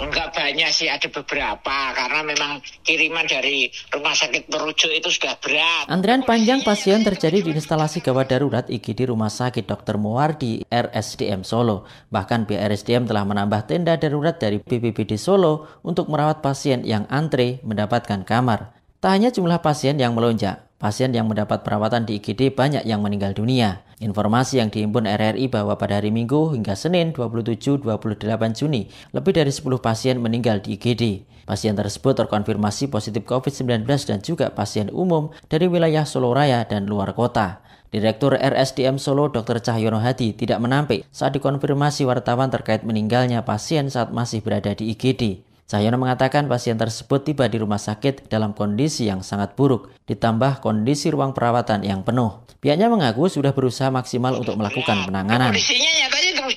Enggak banyak sih, ada beberapa karena memang kiriman dari rumah sakit berujung itu sudah berat. Antrian panjang pasien terjadi di instalasi gawat darurat IGD Rumah Sakit Dr. Muwardi RSDM Solo. Bahkan pihak RSDM telah menambah tenda darurat dari BPBD Solo untuk merawat pasien yang antre mendapatkan kamar. Tak hanya jumlah pasien yang melonjak, pasien yang mendapat perawatan di IGD banyak yang meninggal dunia. Informasi yang dihimpun RRI bahwa pada hari Minggu hingga Senin 27-28 Juni, lebih dari 10 pasien meninggal di IGD. Pasien tersebut terkonfirmasi positif COVID-19 dan juga pasien umum dari wilayah Solo Raya dan luar kota. Direktur RSDM Solo Dr. Cahyono Hadi tidak menampik saat dikonfirmasi wartawan terkait meninggalnya pasien saat masih berada di IGD. Cahyono mengatakan pasien tersebut tiba di rumah sakit dalam kondisi yang sangat buruk, ditambah kondisi ruang perawatan yang penuh. Pihaknya mengaku sudah berusaha maksimal untuk melakukan penanganan. Kondisinya ya,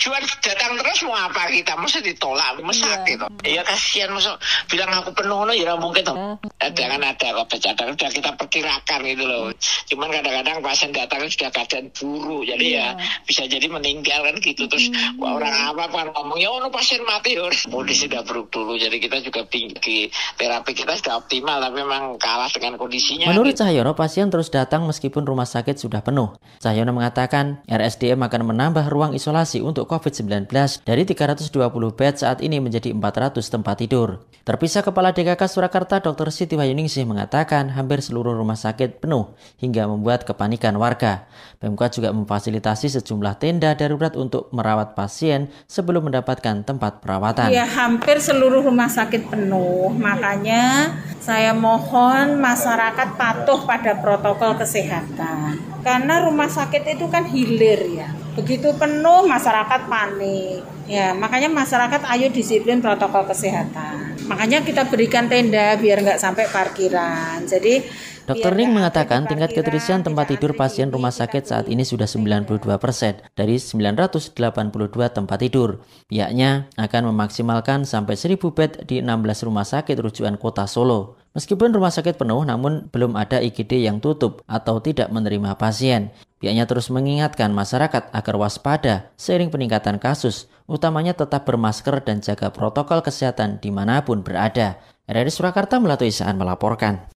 tujuan datang terus mau apa kita mesti ditolak mesti yeah. gitu ya kasihan masa bilang aku penuh no ya mungkin tuh yeah. jangan ada kok cadang sudah kita perkirakan gitu loh cuman kadang-kadang pasien datang sudah keadaan buruk jadi yeah. ya iya. bisa jadi meninggal kan gitu terus mm. orang apa kan ngomong ya ono pasien mati ya kondisi sudah buruk dulu jadi kita juga tinggi terapi kita sudah optimal tapi memang kalah dengan kondisinya menurut gitu. Cahyono pasien terus datang meskipun rumah sakit sudah penuh Cahyono mengatakan RSDM akan menambah ruang isolasi untuk COVID-19 dari 320 bed saat ini menjadi 400 tempat tidur. Terpisah Kepala DKK Surakarta Dr. Siti Wayuningsih mengatakan hampir seluruh rumah sakit penuh hingga membuat kepanikan warga. Pemkot juga memfasilitasi sejumlah tenda darurat untuk merawat pasien sebelum mendapatkan tempat perawatan. Ya, hampir seluruh rumah sakit penuh. Makanya saya mohon masyarakat patuh pada protokol kesehatan. Karena rumah sakit itu kan hilir ya. Begitu penuh masyarakat panik. Ya, makanya masyarakat ayo disiplin protokol kesehatan. Makanya kita berikan tenda biar nggak sampai parkiran. Jadi Dr. Ning mengatakan tingkat keterisian tempat tidur pasien rumah sakit saat ini sudah 92 persen dari 982 tempat tidur. Pihaknya akan memaksimalkan sampai 1000 bed di 16 rumah sakit rujukan kota Solo. Meskipun rumah sakit penuh, namun belum ada IGD yang tutup atau tidak menerima pasien. Pihaknya terus mengingatkan masyarakat agar waspada seiring peningkatan kasus, utamanya tetap bermasker dan jaga protokol kesehatan dimanapun berada. RRI Surakarta melatuisaan melaporkan.